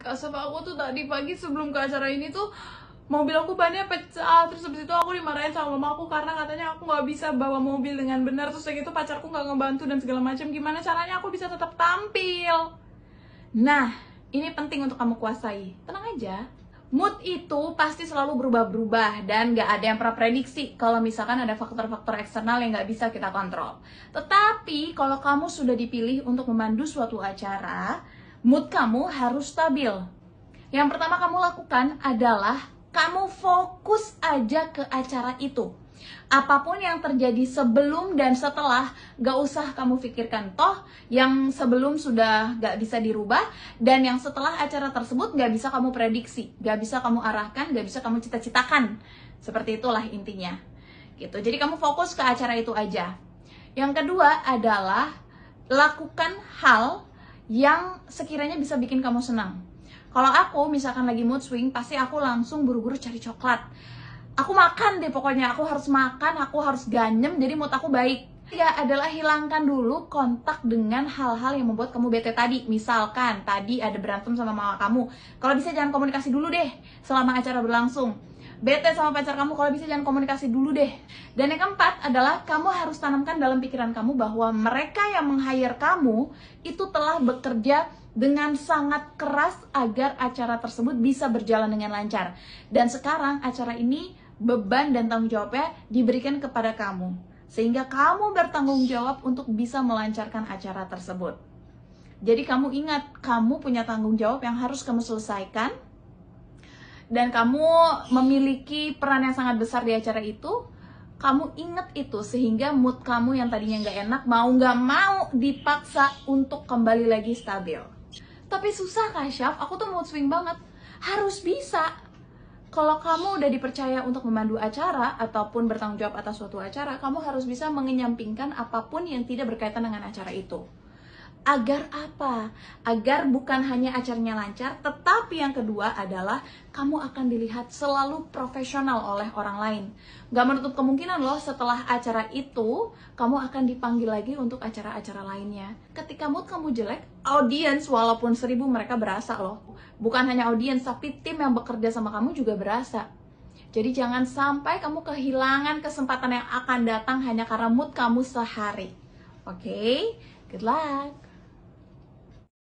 kasep aku tuh tadi pagi sebelum ke acara ini tuh mobil aku bannya pecah terus habis itu aku dimarahin sama mama aku karena katanya aku nggak bisa bawa mobil dengan benar terus kayak gitu pacarku nggak ngebantu dan segala macam gimana caranya aku bisa tetap tampil nah ini penting untuk kamu kuasai tenang aja mood itu pasti selalu berubah-berubah dan gak ada yang pernah prediksi kalau misalkan ada faktor-faktor eksternal yang gak bisa kita kontrol tetapi kalau kamu sudah dipilih untuk memandu suatu acara mood kamu harus stabil. Yang pertama kamu lakukan adalah kamu fokus aja ke acara itu. Apapun yang terjadi sebelum dan setelah, gak usah kamu pikirkan. Toh, yang sebelum sudah gak bisa dirubah, dan yang setelah acara tersebut gak bisa kamu prediksi, gak bisa kamu arahkan, gak bisa kamu cita-citakan. Seperti itulah intinya. Gitu. Jadi kamu fokus ke acara itu aja. Yang kedua adalah lakukan hal yang sekiranya bisa bikin kamu senang. Kalau aku misalkan lagi mood swing, pasti aku langsung buru-buru cari coklat. Aku makan deh pokoknya, aku harus makan, aku harus ganyem, jadi mood aku baik. Ya adalah hilangkan dulu kontak dengan hal-hal yang membuat kamu bete tadi. Misalkan tadi ada berantem sama mama kamu, kalau bisa jangan komunikasi dulu deh selama acara berlangsung bete sama pacar kamu kalau bisa jangan komunikasi dulu deh dan yang keempat adalah kamu harus tanamkan dalam pikiran kamu bahwa mereka yang meng-hire kamu itu telah bekerja dengan sangat keras agar acara tersebut bisa berjalan dengan lancar dan sekarang acara ini beban dan tanggung jawabnya diberikan kepada kamu sehingga kamu bertanggung jawab untuk bisa melancarkan acara tersebut jadi kamu ingat, kamu punya tanggung jawab yang harus kamu selesaikan dan kamu memiliki peran yang sangat besar di acara itu kamu inget itu sehingga mood kamu yang tadinya nggak enak mau nggak mau dipaksa untuk kembali lagi stabil tapi susah kan Syaf aku tuh mood swing banget harus bisa kalau kamu udah dipercaya untuk memandu acara ataupun bertanggung jawab atas suatu acara, kamu harus bisa mengenyampingkan apapun yang tidak berkaitan dengan acara itu. Agar apa? Agar bukan hanya acaranya lancar, tetapi yang kedua adalah kamu akan dilihat selalu profesional oleh orang lain. Gak menutup kemungkinan loh setelah acara itu, kamu akan dipanggil lagi untuk acara-acara lainnya. Ketika mood kamu jelek, audience walaupun seribu mereka berasa loh. Bukan hanya audience, tapi tim yang bekerja sama kamu juga berasa. Jadi jangan sampai kamu kehilangan kesempatan yang akan datang hanya karena mood kamu sehari. Oke, okay? good luck.